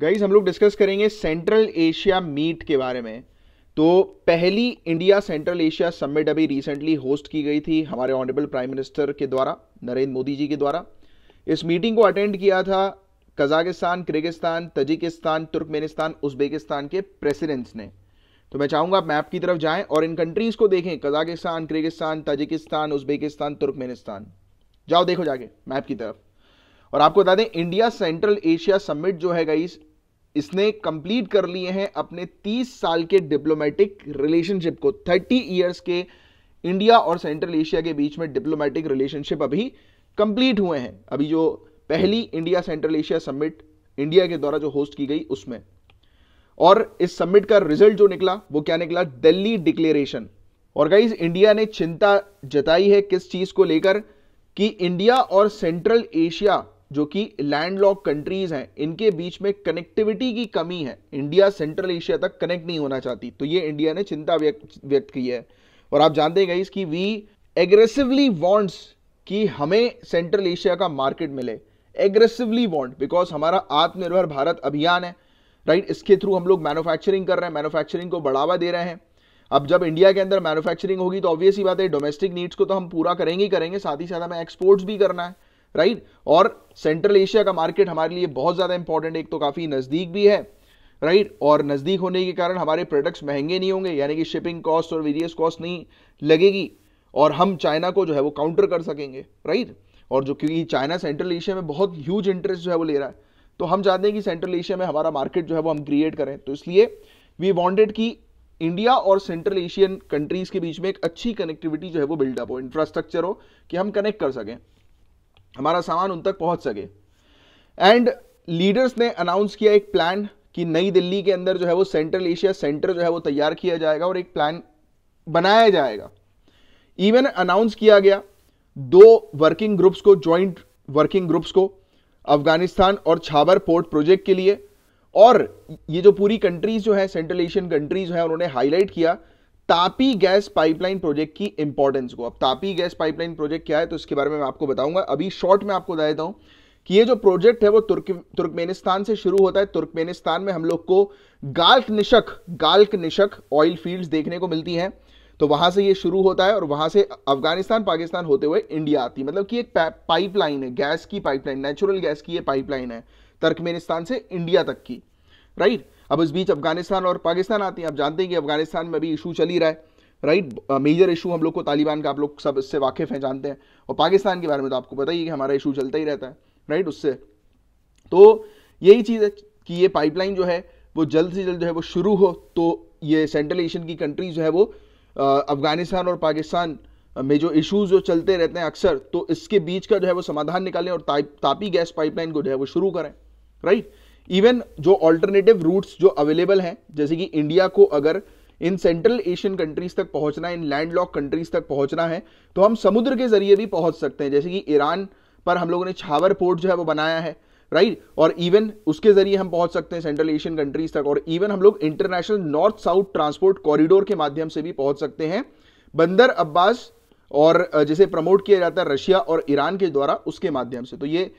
Guys हम लोग discuss करेंगे सेंट्रल एशिया मीट के बारे में तो पहली इंडिया सेंट्रल एशिया समिट अभी रिसेंटली होस्ट की गई थी हमारे ऑनरेबल प्राइम मिनिस्टर के द्वारा नरेंद्र मोदी जी के द्वारा इस मीटिंग को अटेंड किया था Kazakhstan Kyrgyzstan Tajikistan Turkmenistan Uzbekistan के प्रेसिडेंट्स ने तो मैं चाहूंगा आप मैप की तरफ जाएं और इन कंट्रीज को देखें Kazakhstan Kyrgyzstan Tajikistan Uzbekistan Turkmenistan जाओ देखो जाके मैप की तरफ और आपको बता दें इंडिया सेंट्रल एशिया समिट जो है गाइस इसने कंप्लीट कर लिए हैं अपने 30 साल के डिप्लोमेटिक रिलेशनशिप को 30 इयर्स के इंडिया और सेंट्रल एशिया के बीच में डिप्लोमेटिक रिलेशनशिप अभी कंप्लीट हुए हैं अभी जो पहली India Central Asia summit India के द्वारा जो होस्ट की गई उसमें और इस समिट का रिजल्ट जो निकला वो क्या निकला दिल्ली डिक्लेरेशन और गाइज इंडिया ने चिंता जताई है किस चीज को लेकर कि इंडिया और सेंट्रल एशिया जो कि लैंड लॉक कंट्रीज हैं इनके बीच में कनेक्टिविटी की कमी है इंडिया सेंट्रल एशिया तक कनेक्ट नहीं होना चाहती तो ये इंडिया ने चिंता व्यक्त की है और आप जानते हैं गाइस कि वी एग्रेसिवली वांट्स कि हमें सेंट्रल एशिया का मार्केट मिले एग्रेसिवली वांट बिकॉज हमारा आत्मनिर्भर भारत अभियान है राइट इसके थ्रू हम लोग मैनुफैक्चरिंग कर रहे हैं मैनुफैक्चरिंग को बढ़ावा दे रहे हैं अब जब इंडिया के अंदर मैन्युफैक्चरिंग होगी तो ऑब्वियस ही बात है डोमेस्टिक नीड्स को तो हम पूरा करेंगे ही करेंगे साथ ही साथ हमें एक्सपोर्ट्स भी करना है राइट और सेंट्रल एशिया का मार्केट हमारे लिए बहुत ज़्यादा इंपॉर्टेंट एक तो काफ़ी नज़दीक भी है राइट और नज़दीक होने के कारण हमारे प्रोडक्ट्स महंगे नहीं होंगे यानी कि शिपिंग कॉस्ट और वेरियस कॉस्ट नहीं लगेगी और हम चाइना को जो है वो काउंटर कर सकेंगे राइट और जो क्योंकि चाइना सेंट्रल एशिया में बहुत ह्यूज इंटरेस्ट जो है वो ले रहा है तो हम चाहते हैं कि सेंट्रल एशिया में हमारा मार्केट जो है वो हम क्रिएट करें तो इसलिए वी वॉन्टेड कि इंडिया और सेंट्रल एशियन कंट्रीज़ के बीच में एक अच्छी कनेक्टिविटी जो है वो बिल्डअप हो इंफ्रास्ट्रक्चर हो कि हम कनेक्ट कर सकें हमारा सामान उन तक पहुंच सके एंड लीडर्स ने अनाउंस किया एक प्लान कि नई दिल्ली के अंदर जो है वो सेंट्रल एशिया सेंटर जो है वो तैयार किया जाएगा और एक प्लान बनाया जाएगा इवन अनाउंस किया गया दो वर्किंग ग्रुप्स को ज्वाइंट वर्किंग ग्रुप्स को अफगानिस्तान और छाबर पोर्ट प्रोजेक्ट के लिए और ये जो पूरी कंट्रीज जो है सेंट्रल एशियन कंट्रीज है उन्होंने हाईलाइट किया तापी गैस पाइपलाइन प्रोजेक्ट की इंपॉर्टेंस को अब तापी गैस पाइपलाइन प्रोजेक्ट क्या है तो इसके बारे में मैं आपको बताऊंगा अभी शॉर्ट में आपको बता देता हूं कि ये जो प्रोजेक्ट है वो तुर्क तुर्कमेनिस्तान से शुरू होता है तुर्कमेनिस्तान में हम लोग को गाल्क निशक गाल्क निशक ऑयल फील्ड्स देखने को मिलती हैं तो वहां से ये शुरू होता है और वहां से अफगानिस्तान पाकिस्तान होते हुए इंडिया आती है मतलब कि एक पाइपलाइन है गैस की पाइपलाइन नेचुरल गैस की ये पाइपलाइन है तुर्कमेनिस्तान से इंडिया तक की राइट right? अब इस बीच अफगानिस्तान और पाकिस्तान आती हैं आप जानते हैं कि अफगानिस्तान में भी इशू चल ही रहा है राइट मेजर इशू हम लोग को तालिबान का आप लोग सब इससे वाकिफ़ हैं जानते हैं और पाकिस्तान के बारे में तो आपको पता ही है कि हमारा इशू चलता ही रहता है राइट उससे तो यही चीज़ है कि ये पाइपलाइन जो है वो जल्द से जल्द जो है वो शुरू हो तो ये सेंट्रल एशियन की कंट्रीज जो है वो अफगानिस्तान और पाकिस्तान में जो इश्यूज जो चलते रहते हैं अक्सर तो इसके बीच का जो है वो समाधान निकालें और तापी गैस पाइपलाइन को जो है वो शुरू करें राइट इवन जो ऑल्टरनेटिव रूट्स जो अवेलेबल हैं जैसे कि इंडिया को अगर इन सेंट्रल एशियन कंट्रीज तक पहुंचना है इन लॉक कंट्रीज तक पहुंचना है तो हम समुद्र के जरिए भी पहुंच सकते हैं जैसे कि ईरान पर हम लोगों ने छावर पोर्ट जो है वो बनाया है राइट right? और इवन उसके जरिए हम पहुंच सकते हैं सेंट्रल एशियन कंट्रीज तक और इवन हम लोग international north south transport corridor के माध्यम से भी पहुंच सकते हैं बंदर अब्बास और जिसे प्रमोट किया जाता है रशिया और ईरान के द्वारा उसके माध्यम से तो ये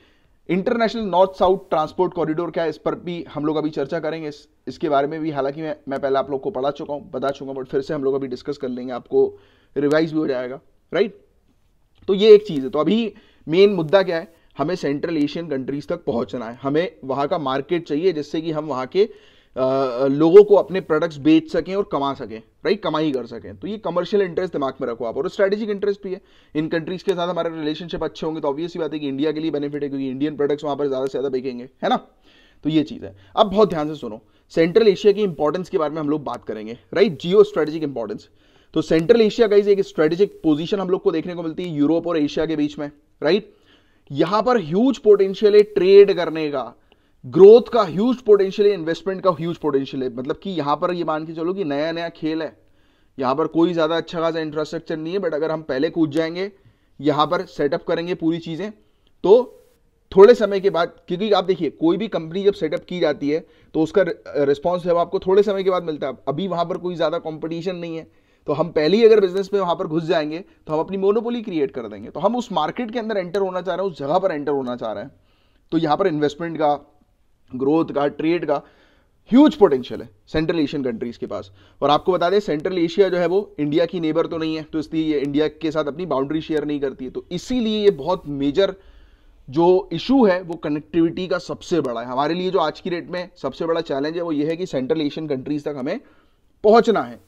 international north south transport corridor क्या है इस पर भी हम लोग अभी चर्चा करेंगे इस, इसके बारे में भी हालांकि मैं मैं पहले आप लोग को पढ़ा चुका हूँ बता चुका हूँ बट फिर से हम लोग अभी डिस्कस कर लेंगे आपको रिवाइज भी हो जाएगा राइट तो ये एक चीज़ है तो अभी मेन मुद्दा क्या है हमें सेंट्रल एशियन कंट्रीज तक पहुंचना है हमें वहाँ का मार्केट चाहिए जिससे कि हम वहाँ के आ, लोगों को अपने प्रोडक्ट्स बेच सकें और कमा सकें राइट कमाई कर सकें तो ये कमर्शियल इंटरेस्ट दिमाग में रखो आप और स्ट्रेटेजिक इंटरेस्ट भी है इन कंट्रीज के साथ हमारे रिलेशनशिप अच्छे होंगे तो ऑब्वियसली बात है कि इंडिया के लिए बेनिफिट है क्योंकि इंडियन प्रोडक्ट्स वहाँ पर ज़्यादा से ज़्यादा बिकेंगे है ना तो ये चीज़ है अब बहुत ध्यान से सुनो सेंट्रल एशिया की इंपॉर्टेंस के बारे में हम लोग बात करेंगे राइट जियो स्ट्रेटेजिक इंपॉर्टेंस तो सेंट्रल एशिया का एक स्ट्रेटेजिक पोजीशन हम लोग को देखने को मिलती है यूरोप और एशिया के बीच में राइट यहां पर ह्यूज पोटेंशियल है ट्रेड करने का ग्रोथ का ह्यूज पोटेंशियल है इन्वेस्टमेंट का ह्यूज पोटेंशियल है मतलब कि यहाँ पर ये मान के चलो कि नया नया खेल है यहाँ पर कोई ज़्यादा अच्छा खासा इंफ्रास्ट्रक्चर नहीं है बट अगर हम पहले कूद जाएंगे यहाँ पर सेटअप करेंगे पूरी चीज़ें तो थोड़े समय के बाद क्योंकि आप देखिए कोई भी कंपनी जब सेटअप की जाती है तो उसका रिस्पॉन्स जब आपको थोड़े समय के बाद मिलता है अभी वहाँ पर कोई ज़्यादा कॉम्पिटिशन नहीं है तो हम पहले ही अगर बिजनेस में वहाँ पर घुस जाएंगे तो हम अपनी मोनोपोली क्रिएट कर देंगे तो हम उस मार्केट के अंदर एंटर होना चाह रहे हैं उस जगह पर एंटर होना चाह रहे हैं तो यहाँ पर इन्वेस्टमेंट का ग्रोथ का ट्रेड का ह्यूज पोटेंशियल है सेंट्रल एशियन कंट्रीज के पास और आपको बता दें सेंट्रल एशिया जो है वो इंडिया की नेबर तो नहीं है तो इसलिए ये इंडिया के साथ अपनी बाउंड्री शेयर नहीं करती है तो इसीलिए ये बहुत मेजर जो इशू है वो कनेक्टिविटी का सबसे बड़ा है हमारे लिए जो आज की डेट में सबसे बड़ा चैलेंज है वो ये है कि सेंट्रल एशियन कंट्रीज तक हमें पहुंचना है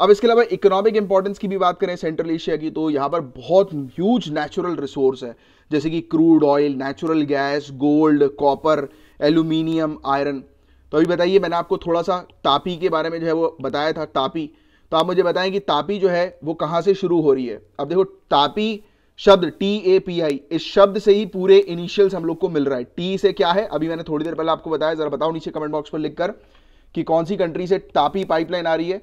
अब इसके अलावा इकोनॉमिक इंपॉर्टेंस की भी बात करें सेंट्रल एशिया की तो यहाँ पर बहुत ह्यूज नेचुरल रिसोर्स है जैसे कि crude oil natural gas gold copper aluminium iron तो अभी बताइए मैंने आपको थोड़ा सा तापी के बारे में जो है वो बताया था तापी तो आप मुझे बताएं कि तापी जो है वो कहाँ से शुरू हो रही है अब देखो तापी शब्द टी ए पी आई इस शब्द से ही पूरे इनिशियल्स हम लोग को मिल रहा है टी से क्या है अभी मैंने थोड़ी देर पहले आपको बताया जरा बताओ नीचे कमेंट बॉक्स पर लिखकर कि कौन सी कंट्री से तापी पाइपलाइन आ रही है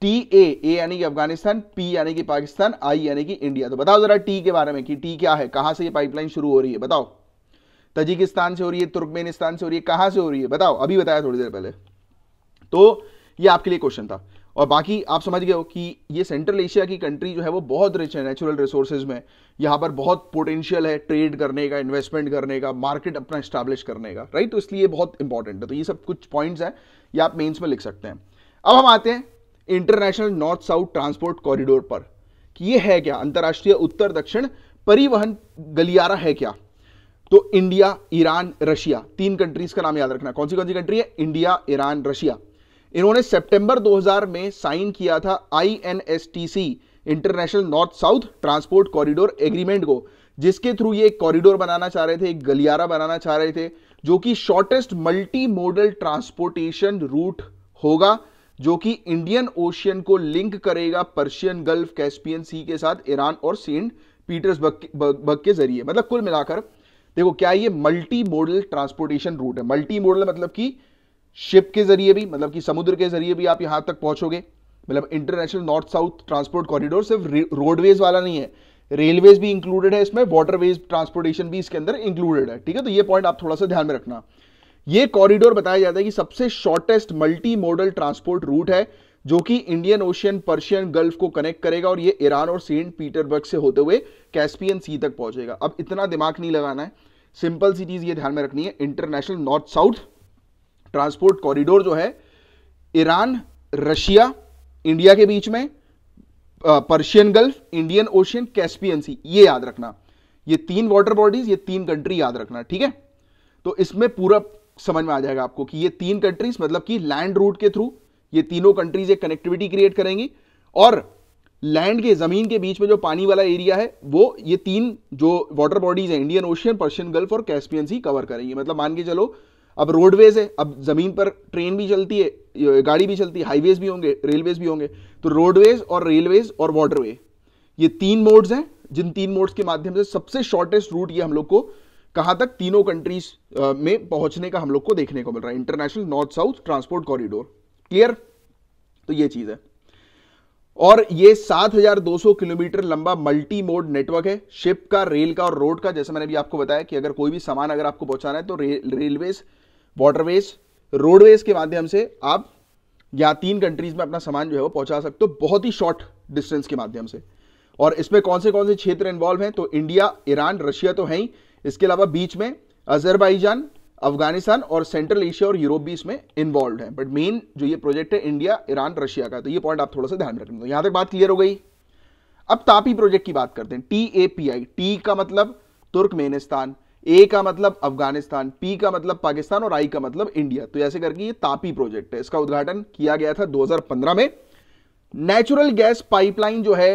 टी ए ए यानी कि अफगानिस्तान पी यानी कि पाकिस्तान आई यानी कि इंडिया तो बताओ जरा टी के बारे में कि टी क्या है कहां से ये पाइपलाइन शुरू हो रही है बताओ तजिकिस्तान से हो रही है तुर्कमेनिस्तान से हो रही है कहाँ से हो रही है बताओ अभी बताया थोड़ी देर पहले तो ये आपके लिए क्वेश्चन था और बाकी आप समझ गए हो कि ये सेंट्रल एशिया की कंट्री जो है वो बहुत रिच है नेचुरल रिसोर्सेज में यहां पर बहुत पोटेंशियल है ट्रेड करने का इन्वेस्टमेंट करने का मार्केट अपना स्टैब्लिश करने का राइट तो इसलिए बहुत इंपॉर्टेंट है तो ये सब कुछ पॉइंट्स हैं ये आप मेंस में लिख सकते हैं अब हम आते हैं international north south transport corridor पर कि ये है क्या अंतर्राष्ट्रीय उत्तर दक्षिण परिवहन गलियारा है क्या तो इंडिया ईरान रशिया तीन कंट्रीज का नाम याद रखना कौन सी कौन सी कंट्री है इंडिया ईरान रशिया इन्होंने सितंबर 2000 में साइन किया था INSTC international north south transport corridor agreement को जिसके थ्रू ये एक कॉरिडोर बनाना चाह रहे थे एक गलियारा बनाना चाह रहे थे जो कि shortest multi modal transportation route होगा जो कि इंडियन ओशियन को लिंक करेगा पर्शियन गल्फ कैस्पियन सी के साथ ईरान और सेंट पीटर्सबर्ग के जरिए मतलब कुल मिलाकर देखो क्या ये मल्टी मॉडल ट्रांसपोर्टेशन रूट है मल्टी मॉडल मतलब कि शिप के जरिए भी मतलब कि समुद्र के जरिए भी आप यहां तक पहुंचोगे मतलब international north south transport corridor सिर्फ रोडवेज वाला नहीं है रेलवेज भी इंक्लूडेड है इसमें वाटरवेज ट्रांसपोर्टेशन भी इसके अंदर इंक्लूडेड है ठीक है तो ये पॉइंट आप थोड़ा सा ध्यान में रखना ये कॉरिडोर बताया जाता है कि सबसे shortest multi modal transport route है जो कि इंडियन ओशियन पर्शियन गल्फ को कनेक्ट करेगा और ये ईरान और सेंट पीटरबर्ग से होते हुए कैस्पियन सी तक पहुंचेगा अब इतना दिमाग नहीं लगाना है सिंपल सी चीज़ ये ध्यान में रखनी है international north south transport corridor जो है ईरान रशिया इंडिया के बीच में Persian Gulf Indian Ocean Caspian Sea ये याद रखना ये तीन वाटर बॉडीज ये तीन कंट्री याद रखना ठीक है तो इसमें पूरा समझ में आ जाएगा आपको कि ये तीन कंट्रीज मतलब कि लैंड रूट के थ्रू ये तीनों कंट्रीज एक कनेक्टिविटी क्रिएट करेंगी और लैंड के ज़मीन के बीच में जो पानी वाला एरिया है वो ये तीन जो वाटर बॉडीज़ हैं इंडियन ओशियन पर्शियन गल्फ और कैस्पियन सी कवर करेंगे मतलब मान के चलो अब रोडवेज है अब ज़मीन पर ट्रेन भी चलती है गाड़ी भी चलती है हाईवेज भी होंगे रेलवेज भी होंगे तो रोडवेज और रेलवेज और वाटरवे ये तीन मोड्स हैं जिन तीन मोड्स के माध्यम से सबसे शॉर्टेस्ट रूट ये हम लोग को कहां तक तीनों कंट्रीज में पहुंचने का हम लोग को देखने को मिल रहा है international north south transport corridor clear तो ये चीज है और ये 7,200 किलोमीटर लंबा मल्टी मोड नेटवर्क है शिप का रेल का और रोड का जैसे मैंने भी आपको बताया कि अगर कोई भी सामान अगर आपको पहुंचाना है तो रे, रेलवेज वाटरवेज रोडवेज के माध्यम से आप या तीन कंट्रीज में अपना सामान जो है वो पहुंचा सकते हो बहुत ही शॉर्ट डिस्टेंस के माध्यम से और इसमें कौन से कौन से क्षेत्र इन्वॉल्व हैं तो इंडिया ईरान रशिया तो है ही इसके अलावा बीच में अजरबाईजान अफगानिस्तान और सेंट्रल एशिया और यूरोप भी इसमें इन्वॉल्व है बट मेन जो ये प्रोजेक्ट है इंडिया ईरान रशिया का तो ये पॉइंट आप थोड़ा सा ध्यान रखेंगे यहां तक बात क्लियर हो गई अब तापी प्रोजेक्ट की बात करते हैं T A P I T का मतलब तुर्कमेनिस्तान ए का मतलब अफगानिस्तान पी का मतलब पाकिस्तान और आई का मतलब इंडिया तो ऐसे करके ये तापी प्रोजेक्ट है इसका उद्घाटन किया गया था 2015 में नेचुरल गैस पाइपलाइन जो है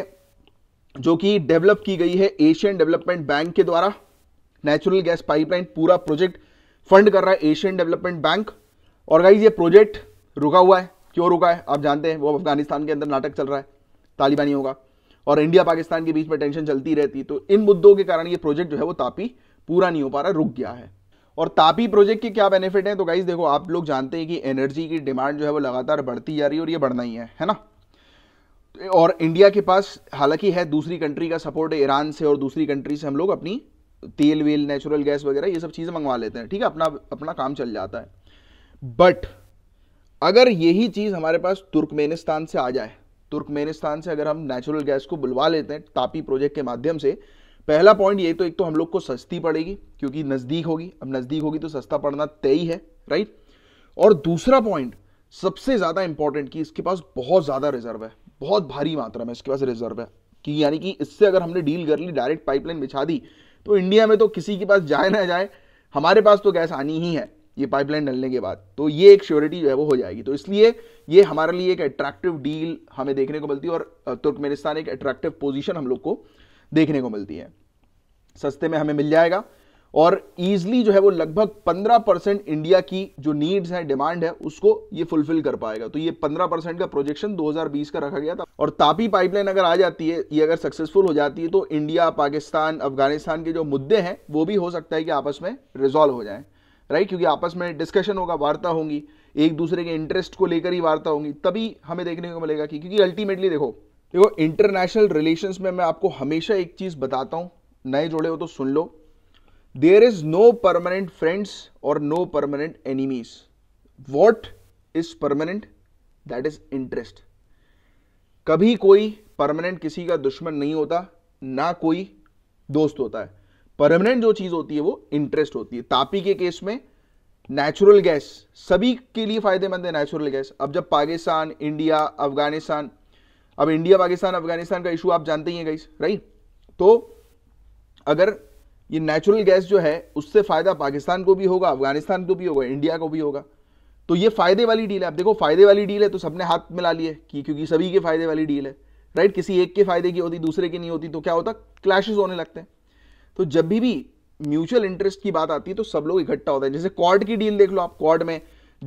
जो कि डेवलप की गई है एशियन डेवलपमेंट बैंक के द्वारा नेचुरल गैस पाइपलाइन पूरा प्रोजेक्ट फंड कर रहा है एशियन डेवलपमेंट बैंक और गाइज ये प्रोजेक्ट रुका हुआ है क्यों रुका है आप जानते हैं वो अफगानिस्तान के अंदर नाटक चल रहा है तालिबानी होगा और इंडिया पाकिस्तान के बीच में टेंशन चलती रहती तो इन मुद्दों के कारण ये प्रोजेक्ट जो है वो तापी पूरा नहीं हो पा रहा रुक गया है और तापी प्रोजेक्ट के क्या बेनिफिट हैं तो गाइज देखो आप लोग जानते हैं कि एनर्जी की डिमांड जो है वो लगातार बढ़ती जा रही है और ये बढ़ना ही है है ना और इंडिया के पास हालांकि है दूसरी कंट्री का सपोर्ट ईरान से और दूसरी कंट्री से हम लोग अपनी तेल वेल नेचुरल गैस वगैरह ये सब चीज़ें मंगवा लेते हैं ठीक है अपना अपना काम चल जाता है बट अगर यही चीज़ हमारे पास तुर्कमेनिस्तान से आ जाए तुर्कमेनिस्तान से अगर हम नेचुरल गैस को बुलवा लेते हैं तापी प्रोजेक्ट के माध्यम से पहला पॉइंट ये तो एक तो हम लोग को सस्ती पड़ेगी क्योंकि नज़दीक होगी अब नज़दीक होगी तो सस्ता पड़ना तय ही है राइट और दूसरा पॉइंट सबसे ज़्यादा इंपॉर्टेंट कि इसके पास बहुत ज़्यादा रिजर्व है बहुत भारी मात्रा में इसके पास रिजर्व है कि यानी कि इससे अगर हमने डील कर ली डायरेक्ट पाइपलाइन बिछा दी तो इंडिया में तो किसी के पास जाए ना जाए हमारे पास तो गैस आनी ही है ये पाइपलाइन डलने के बाद तो ये एक श्योरिटी जो है वो हो जाएगी तो इसलिए ये हमारे लिए एक अट्रैक्टिव डील हमें देखने को मिलती है और तुर्कमेनिस्तान एक अट्रैक्टिव पोजीशन हम लोग को देखने को मिलती है सस्ते में हमें मिल जाएगा और ईजिली जो है वो लगभग 15 परसेंट इंडिया की जो नीड्स है डिमांड है उसको ये फुलफिल कर पाएगा तो ये 15 परसेंट का प्रोजेक्शन 2020 का रखा गया था और तापी पाइपलाइन अगर आ जाती है ये अगर सक्सेसफुल हो जाती है तो इंडिया पाकिस्तान अफगानिस्तान के जो मुद्दे हैं वो भी हो सकता है कि आपस में रिजॉल्व हो जाए राइट क्योंकि आपस में डिस्कशन होगा वार्ता होंगी एक दूसरे के इंटरेस्ट को लेकर ही वार्ता होंगी तभी हमें देखने को मिलेगा कि क्योंकि अल्टीमेटली देखो देखो इंटरनेशनल रिलेशंस में मैं आपको हमेशा एक चीज़ बताता हूँ नए जुड़े हो तो सुन लो there is no permanent friends और no permanent enemies what is permanent that is interest कभी कोई परमानेंट किसी का दुश्मन नहीं होता ना कोई दोस्त होता है परमानेंट जो चीज़ होती है वो इंटरेस्ट होती है तापी के केस में नेचुरल गैस सभी के लिए फायदेमंद है नेचुरल गैस अब जब पाकिस्तान इंडिया अफगानिस्तान अब इंडिया पाकिस्तान अफगानिस्तान का इशू आप जानते ही हैं गाइस राइट तो अगर ये नेचुरल गैस जो है उससे फ़ायदा पाकिस्तान को भी होगा अफगानिस्तान को भी होगा इंडिया को भी होगा तो ये फ़ायदे वाली डील है आप देखो फ़ायदे वाली डील है तो सबने हाथ मिला लिए कि क्योंकि सभी के फ़ायदे वाली डील है राइट किसी एक के फ़ायदे की होती दूसरे की नहीं होती तो क्या होता क्लैशेज होने लगते हैं तो जब भी भी म्यूचुअल इंटरेस्ट की बात आती है तो सब लोग इकट्ठा होता है जैसे क्वाड की डील देख लो आप क्वाड में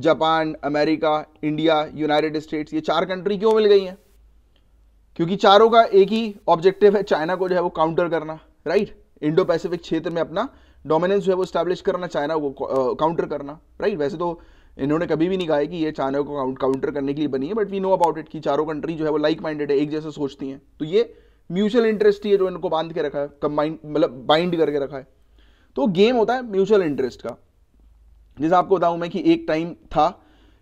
Japan America India United States ये चार कंट्री क्यों मिल गई हैं क्योंकि चारों का एक ही ऑब्जेक्टिव है चाइना को जो है वो काउंटर करना राइट इंडो पैसिफिक क्षेत्र में अपना डोमिनेंस जो है वो स्टैब्लिश करना चाइना को काउंटर uh, करना राइट वैसे तो इन्होंने कभी भी नहीं कहा है कि ये चाइना को काउंटर करने के लिए बनी है but we know about it कि चारों कंट्री जो है वो लाइक माइंडेड है एक जैसे सोचती हैं तो ये म्यूचुअल इंटरेस्ट ही है जो इनको बांध के रखा है कंबाइंड मतलब बाइंड करके रखा है तो गेम होता है म्यूचुअल इंटरेस्ट का जैसे आपको बताऊं मैं कि एक टाइम था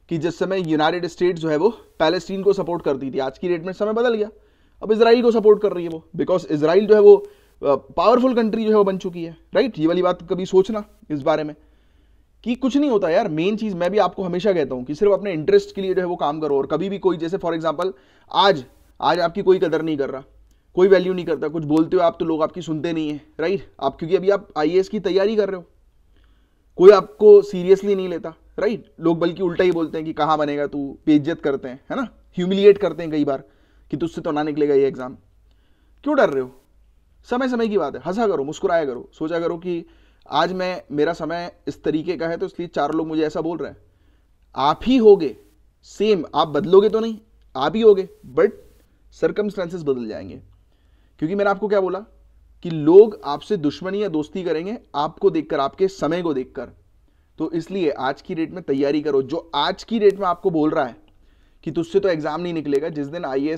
कि जिस समय यूनाइटेड स्टेट्स जो है वो पैलेस्टीन को सपोर्ट करती थी आज की डेट में समय बदल गया अब इसराइल को सपोर्ट कर रही है वो बिकॉज इसराइल जो है वो पावरफुल कंट्री जो है वो बन चुकी है राइट ये वाली बात कभी सोचना इस बारे में कि कुछ नहीं होता यार मेन चीज़ मैं भी आपको हमेशा कहता हूं कि सिर्फ अपने इंटरेस्ट के लिए जो है वो काम करो और कभी भी कोई जैसे फॉर एग्जाम्पल आज आज आपकी कोई कदर नहीं कर रहा कोई वैल्यू नहीं करता कुछ बोलते हो आप तो लोग आपकी सुनते नहीं है राइट आप क्योंकि अभी आप आई की तैयारी कर रहे हो कोई आपको सीरियसली नहीं लेता राइट लोग बल्कि उल्टा ही बोलते हैं कि कहाँ बनेगा तू बेइज्जत करते हैं है ना ह्यूमिलिएट करते हैं कई बार कि तुझसे तो ना निकलेगा ये एग्ज़ाम क्यों डर रहे हो समय समय की बात है हंसा करो मुस्कुराया करो सोचा करो कि आज मैं मेरा समय इस तरीके का है तो इसलिए चार लोग मुझे ऐसा बोल रहे हैं आप ही होगे सेम आप बदलोगे तो नहीं आप ही होगे बट सरकमस्टेंसेस बदल जाएंगे क्योंकि मैंने आपको क्या बोला कि लोग आपसे दुश्मनी या दोस्ती करेंगे आपको देखकर आपके समय को देखकर तो इसलिए आज की डेट में तैयारी करो जो आज की डेट में आपको बोल रहा है कि तुझसे तो एग्ज़ाम नहीं निकलेगा जिस दिन आई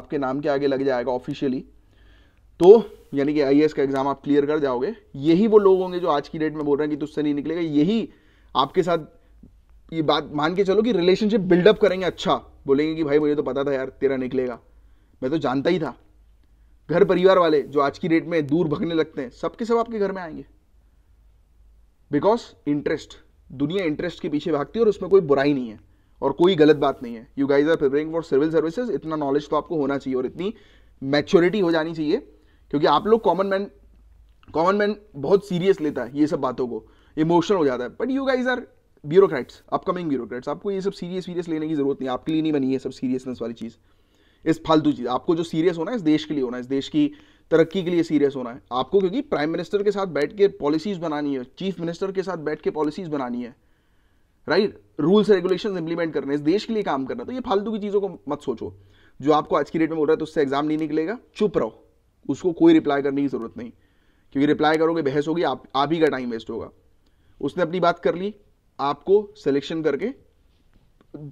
आपके नाम के आगे लग जाएगा ऑफिशियली तो यानी कि आई का एग्ज़ाम आप क्लियर कर जाओगे यही वो लोग होंगे जो आज की डेट में बोल रहे हैं कि तुझसे नहीं निकलेगा यही आपके साथ ये बात मान के चलो कि रिलेशनशिप बिल्डअप करेंगे अच्छा बोलेंगे कि भाई मुझे तो पता था यार तेरा निकलेगा मैं तो जानता ही था घर परिवार वाले जो आज की डेट में दूर भगने लगते हैं सबके सब आपके घर में आएंगे बिकॉज इंटरेस्ट दुनिया इंटरेस्ट के पीछे भागती है और उसमें कोई बुराई नहीं है और कोई गलत बात नहीं है you guys are preparing for civil services इतना नॉलेज तो आपको होना चाहिए और इतनी मैच्योरिटी हो जानी चाहिए क्योंकि आप लोग कॉमन मैन कॉमन मैन बहुत सीरियस लेता है ये सब बातों को इमोशनल हो जाता है but you guys are bureaucrats upcoming bureaucrats आपको ये सब सीरियस वीरियस लेने की जरूरत नहीं आपके लिए नहीं बनी है सब सीरियसनेस वाली चीज़ इस फालतू चीज़ आपको जो सीरियस होना है इस देश के लिए होना है इस देश की तरक्की के लिए सीरियस होना है आपको क्योंकि प्राइम मिनिस्टर के साथ बैठ के पॉलिसीज बनानी है चीफ मिनिस्टर के साथ बैठ के पॉलिसीज बनानी है राइट रूल्स रेगुलेशन इंप्लीमेंट करने इस देश के लिए काम करना तो ये फालतू की चीज़ों को मत सोचो जो आपको आज की डेट में बोल रहा है तो उससे एग्जाम नहीं निकलेगा चुप रहो उसको कोई रिप्लाई करने की ज़रूरत नहीं क्योंकि रिप्लाई करोगे बहस होगी आप आप ही का टाइम वेस्ट होगा उसने अपनी बात कर ली आपको सिलेक्शन करके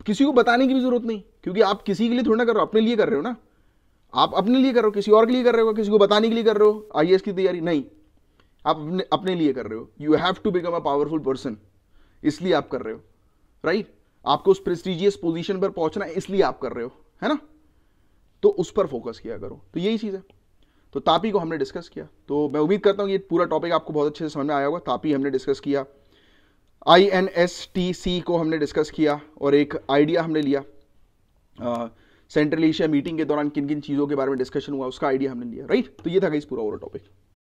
किसी को बताने की भी ज़रूरत नहीं क्योंकि आप किसी के लिए थोड़ा ना कर रहे हो अपने लिए कर रहे हो ना आप अपने लिए कर रहे हो किसी और के लिए कर रहे हो किसी को बताने के लिए कर रहे हो आई की तैयारी नहीं आप अपने अपने लिए कर रहे हो you have to become a powerful person इसलिए आप कर रहे हो राइट right? आपको उस प्रेस्टिजियस पोजिशन पर पहुंचना है इसलिए आप कर रहे हो है ना तो उस पर फोकस किया करो तो यही चीज़ है तो तापी को हमने डिस्कस किया तो मैं उम्मीद करता हूँ ये पूरा टॉपिक आपको बहुत अच्छे से समझ में आया होगा तापी हमने डिस्कस किया I N S T C को हमने डिस्कस किया और एक आइडिया हमने लिया सेंट्रल एशिया मीटिंग के दौरान किन किन चीज़ों के बारे में डिस्कशन हुआ उसका आइडिया हमने लिया राइट तो ये था इस पूरा ओवर टॉपिक